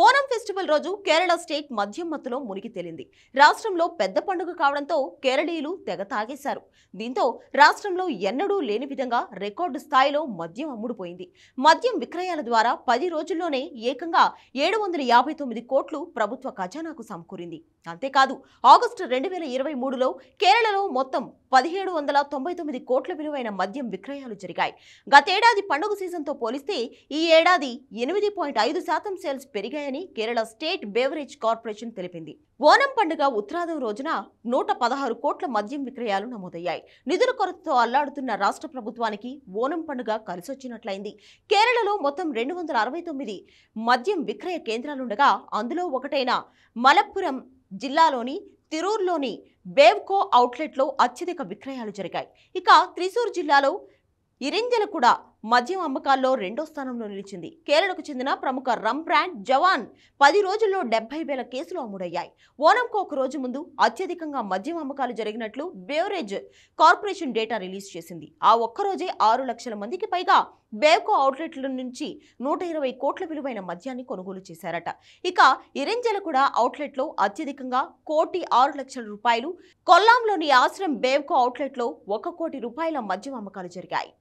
我 Onam festival రోజు Kerala state మద్యం మత్తులో మునిగి తేలింది రాష్ట్రంలో పెద్ద పండుగ కావడంతో కేరళీయులు తెగ తాగేశారు దీంతో రాష్ట్రంలో ఎన్నడూ లేని విధంగా రికార్డు స్థాయిలో మద్యం అమ్ముడుపోయింది మద్యం విక్రయాల ద్వారా పది రోజుల్లోనే ఏకంగా ఏడు వందల యాభై తొమ్మిది కోట్లు ప్రభుత్వ ఖజానాకు సమకూరింది అంతేకాదు ఆగస్టు రెండు వేల ఇరవై మూడులో కేరళలో మొత్తం పదిహేడు వందల తొంభై తొమ్మిది కోట్ల విలువైన మద్యం విక్రయాలు జరిగాయి గతేడాది పండుగ సీజన్తో పోలిస్తే ఈ ఏడాది ఎనిమిది పాయింట్ ఐదు శాతం సేల్స్ పెరిగాయని కేరళ స్టేట్ బేవరేజ్ కార్పొరేషన్ తెలిపింది ఓనం పండుగ ఉత్తరాదం రోజున నూట పదహారు కోట్ల మద్యం విక్రయాలు నమోదయ్యాయి నిధుల కొరతతో అల్లాడుతున్న రాష్ట్ర ప్రభుత్వానికి ఓనం పండుగ కలిసొచ్చినట్లయింది కేరళలో మొత్తం రెండు వందల అరవై తొమ్మిది మద్యం విక్రయ కేంద్రాలుండగా అందులో ఒకటైన మలప్పురం జిల్లాలోని తిరూర్లోని బేవ్కో అవుట్లెట్లో అత్యధిక విక్రయాలు జరిగాయి ఇక త్రిశూర్ జిల్లాలో ఇరింజలు కూడా మద్యం అమ్మకాల్లో రెండో స్థానంలో నిలిచింది కేరళకు చెందిన ప్రముఖ రమ్ బ్రాండ్ జవాన్ పది రోజుల్లో డెబ్బై వేల కేసులు అమ్ముడయ్యాయి ఓనంకు ఒక రోజు ముందు అత్యధికంగా మద్యం అమ్మకాలు జరిగినట్లు బేవరేజ్ కార్పొరేషన్ డేటా రిలీజ్ చేసింది ఆ ఒక్కరోజే ఆరు లక్షల మందికి పైగా బేవ్కో అవుట్లెట్ల నుంచి నూట ఇరవై కోట్ల విలువైన మద్యాన్ని కొనుగోలు చేశారట ఇక ఇరెంజల కూడా అవుట్లెట్లో అత్యధికంగా కోటి ఆరు లక్షల రూపాయలు కొల్లాంలోని ఆశ్రమ్ బేవ్కో అవుట్లెట్లో ఒక కోటి రూపాయల మద్యం అమ్మకాలు జరిగాయి